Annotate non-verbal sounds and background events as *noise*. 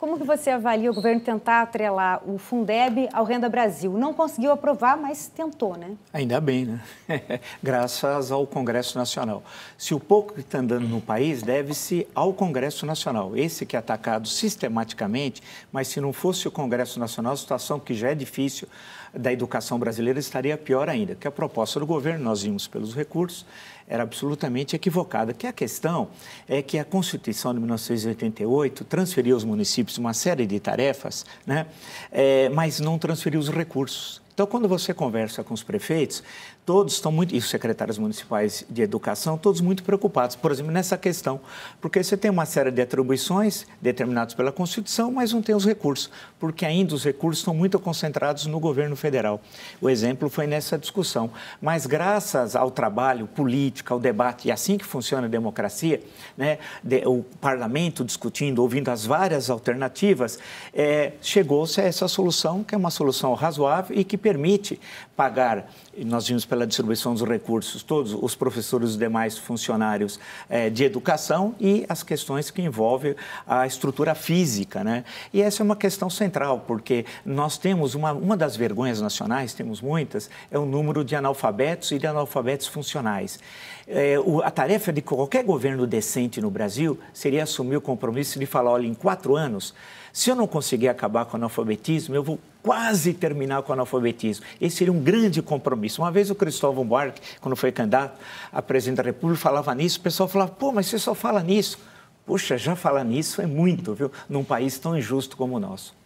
Como que você avalia o governo tentar atrelar o Fundeb ao Renda Brasil? Não conseguiu aprovar, mas tentou, né? Ainda bem, né? *laughs* Graças ao Congresso Nacional. Se o pouco que está andando no país deve-se ao Congresso Nacional, esse que é atacado sistematicamente, mas se não fosse o Congresso Nacional, a situação que já é difícil da educação brasileira estaria pior ainda, que a proposta do governo, nós vimos pelos recursos, era absolutamente equivocada. Que a questão é que a Constituição de 1988 transferia aos municípios equipes, uma série de tarefas, né? É, mas não transferiu os recursos. Então, quando você conversa com os prefeitos, todos estão muito, e os secretários municipais de educação, todos muito preocupados, por exemplo, nessa questão, porque você tem uma série de atribuições determinadas pela Constituição, mas não tem os recursos, porque ainda os recursos estão muito concentrados no governo federal. O exemplo foi nessa discussão. Mas graças ao trabalho político, ao debate, e assim que funciona a democracia, né, de, o parlamento discutindo, ouvindo as várias alternativas, é, chegou-se a essa solução, que é uma solução razoável e que, permite pagar, nós vimos pela distribuição dos recursos, todos os professores e demais funcionários eh, de educação e as questões que envolvem a estrutura física. Né? E essa é uma questão central, porque nós temos uma, uma das vergonhas nacionais, temos muitas, é o número de analfabetos e de analfabetos funcionais. É, o, a tarefa de qualquer governo decente no Brasil seria assumir o compromisso de falar, olha, em quatro anos, se eu não conseguir acabar com o analfabetismo, eu vou quase terminar com o analfabetismo. Esse seria um grande compromisso. Uma vez o Cristóvão Buarque, quando foi candidato a presidente da República, falava nisso, o pessoal falava, pô, mas você só fala nisso. Poxa, já falar nisso é muito, viu? Num país tão injusto como o nosso.